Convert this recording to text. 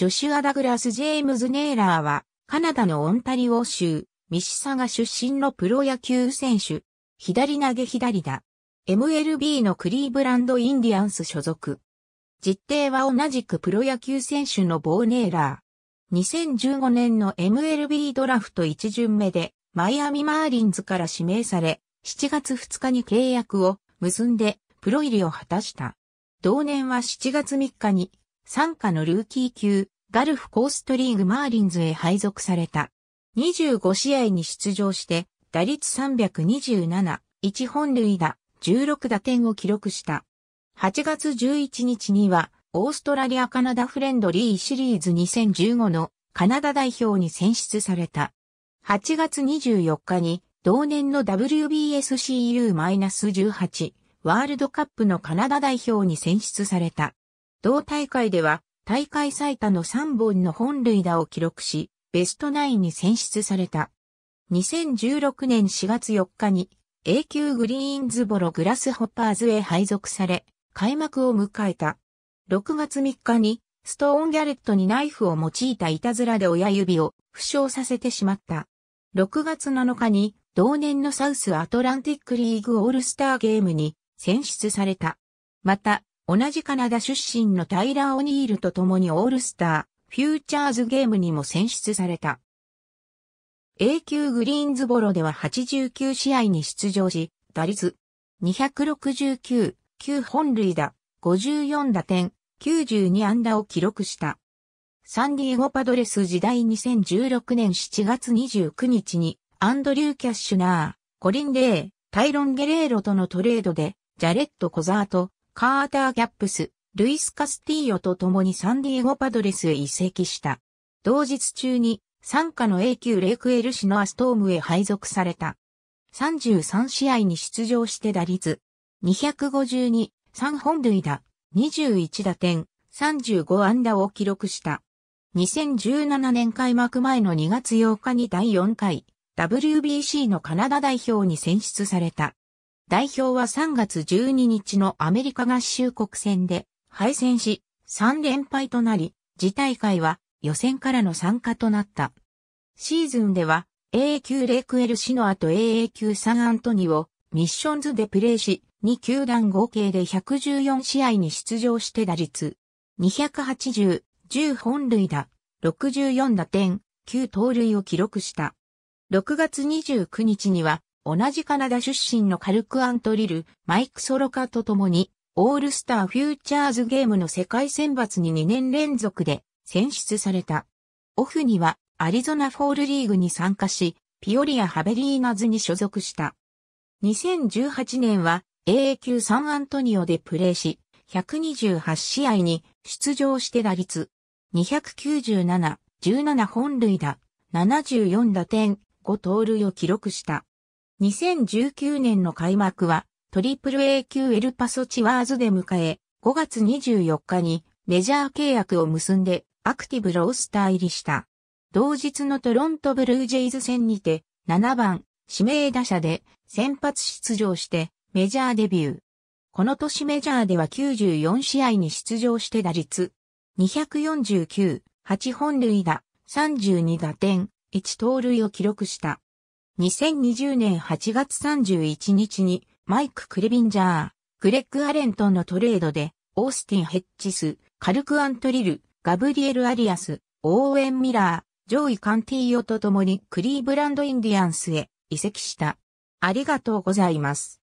ジョシュア・ダグラス・ジェームズ・ネーラーは、カナダのオンタリオ州、ミシサガ出身のプロ野球選手、左投げ左打。MLB のクリーブランド・インディアンス所属。実定は同じくプロ野球選手のボーネーラー。2015年の MLB ドラフト1巡目で、マイアミ・マーリンズから指名され、7月2日に契約を結んで、プロ入りを果たした。同年は7月3日に参加のルーキー級、ガルフコーストリーグマーリンズへ配属された。25試合に出場して、打率327、1本塁打、16打点を記録した。8月11日には、オーストラリア・カナダフレンドリーシリーズ2015のカナダ代表に選出された。8月24日に、同年の WBSCU-18 ワールドカップのカナダ代表に選出された。同大会では大会最多の3本の本塁打を記録し、ベストナインに選出された。2016年4月4日に A 級グリーンズボログラスホッパーズへ配属され、開幕を迎えた。6月3日にストーンギャレットにナイフを用いたいたずらで親指を負傷させてしまった。6月7日に同年のサウスアトランティックリーグオールスターゲームに選出された。また、同じカナダ出身のタイラー・オニールと共にオールスター、フューチャーズゲームにも選出された。A 級グリーンズボロでは89試合に出場し、打率269、9本塁打、54打点、92安打を記録した。サンディエゴパドレス時代2016年7月29日に、アンドリュー・キャッシュナー、コリン・レイ、タイロン・ゲレーロとのトレードで、ジャレット・コザート、カーター・キャップス、ルイス・カスティーヨと共にサンディエゴ・パドレスへ移籍した。同日中に、参加の A 級レイクエルシのアストームへ配属された。33試合に出場して打率、252、3本塁打、21打点、35安打を記録した。2017年開幕前の2月8日に第4回 WBC のカナダ代表に選出された。代表は3月12日のアメリカ合衆国戦で敗戦し、3連敗となり、次大会は予選からの参加となった。シーズンでは AA 級レイクエルシノアと AA 級サンアントニオ、ミッションズでプレーし、2球団合計で114試合に出場して打率、280、10本塁打、64打点、9盗塁を記録した。6月29日には同じカナダ出身のカルク・アントリル、マイク・ソロカと共に、オールスター・フューチャーズゲームの世界選抜に2年連続で選出された。オフには、アリゾナ・フォールリーグに参加し、ピオリア・ハベリーナズに所属した。2018年は AA 級サンアントニオでプレーし、128試合に出場して打率297、17本塁打、74打点、5盗塁を記録した。2019年の開幕は、トリプル A 級エルパソチワーズで迎え、5月24日にメジャー契約を結んでアクティブロースター入りした。同日のトロントブルージェイズ戦にて7番指名打者で先発出場してメジャーデビュー。この年メジャーでは94試合に出場して打率249、8本塁打、32打点、1盗塁を記録した。2020年8月31日にマイク・クレビンジャー、クレッグ・アレントンのトレードで、オースティン・ヘッジス、カルク・アントリル、ガブリエル・アリアス、オーエン・ミラー、ジーイ・カンティーヨと共にクリーブランド・インディアンスへ移籍した。ありがとうございます。